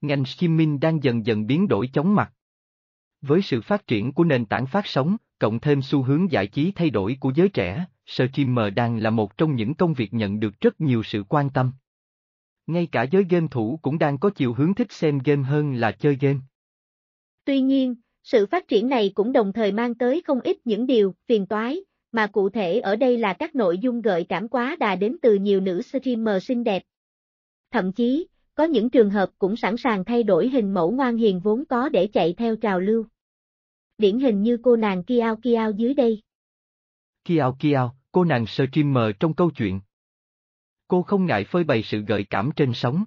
Ngành streaming đang dần dần biến đổi chóng mặt. Với sự phát triển của nền tảng phát sóng, cộng thêm xu hướng giải trí thay đổi của giới trẻ, streamer đang là một trong những công việc nhận được rất nhiều sự quan tâm. Ngay cả giới game thủ cũng đang có chiều hướng thích xem game hơn là chơi game. Tuy nhiên, sự phát triển này cũng đồng thời mang tới không ít những điều phiền toái, mà cụ thể ở đây là các nội dung gợi cảm quá đà đến từ nhiều nữ streamer xinh đẹp. Thậm chí, có những trường hợp cũng sẵn sàng thay đổi hình mẫu ngoan hiền vốn có để chạy theo trào lưu. Điển hình như cô nàng Kiao Kiao dưới đây. Kiao Kiao, cô nàng streamer trong câu chuyện. Cô không ngại phơi bày sự gợi cảm trên sóng.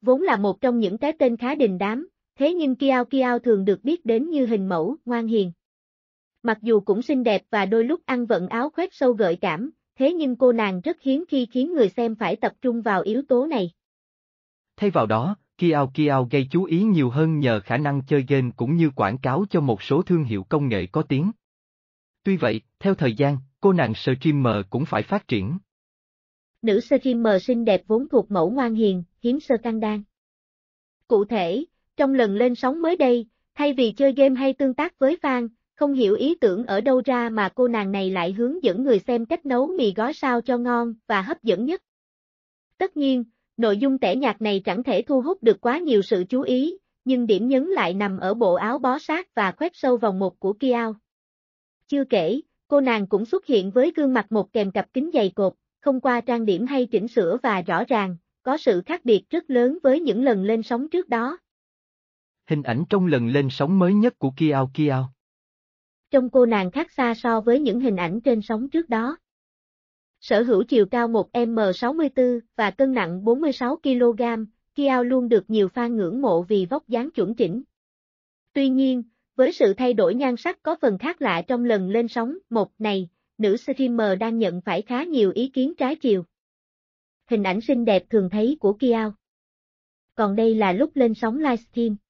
Vốn là một trong những cái tên khá đình đám, thế nhưng Kiao Kiao thường được biết đến như hình mẫu, ngoan hiền. Mặc dù cũng xinh đẹp và đôi lúc ăn vận áo khoét sâu gợi cảm, thế nhưng cô nàng rất hiếm khi khiến người xem phải tập trung vào yếu tố này thay vào đó, Kiao Kiao gây chú ý nhiều hơn nhờ khả năng chơi game cũng như quảng cáo cho một số thương hiệu công nghệ có tiếng. Tuy vậy, theo thời gian, cô nàng streamer cũng phải phát triển. Nữ streamer xinh đẹp vốn thuộc mẫu ngoan hiền, hiếm sơ căng đan. Cụ thể, trong lần lên sóng mới đây, thay vì chơi game hay tương tác với fan, không hiểu ý tưởng ở đâu ra mà cô nàng này lại hướng dẫn người xem cách nấu mì gói sao cho ngon và hấp dẫn nhất. Tất nhiên, Nội dung tẻ nhạt này chẳng thể thu hút được quá nhiều sự chú ý, nhưng điểm nhấn lại nằm ở bộ áo bó sát và khoét sâu vòng một của Kiao. Chưa kể, cô nàng cũng xuất hiện với gương mặt một kèm cặp kính dày cột, không qua trang điểm hay chỉnh sửa và rõ ràng, có sự khác biệt rất lớn với những lần lên sóng trước đó. Hình ảnh trong lần lên sóng mới nhất của Kiao Kiao. Trong cô nàng khác xa so với những hình ảnh trên sóng trước đó sở hữu chiều cao 1m64 và cân nặng 46kg, Kiao luôn được nhiều fan ngưỡng mộ vì vóc dáng chuẩn chỉnh. Tuy nhiên, với sự thay đổi nhan sắc có phần khác lạ trong lần lên sóng một này, nữ streamer đang nhận phải khá nhiều ý kiến trái chiều. Hình ảnh xinh đẹp thường thấy của Kiao. Còn đây là lúc lên sóng livestream.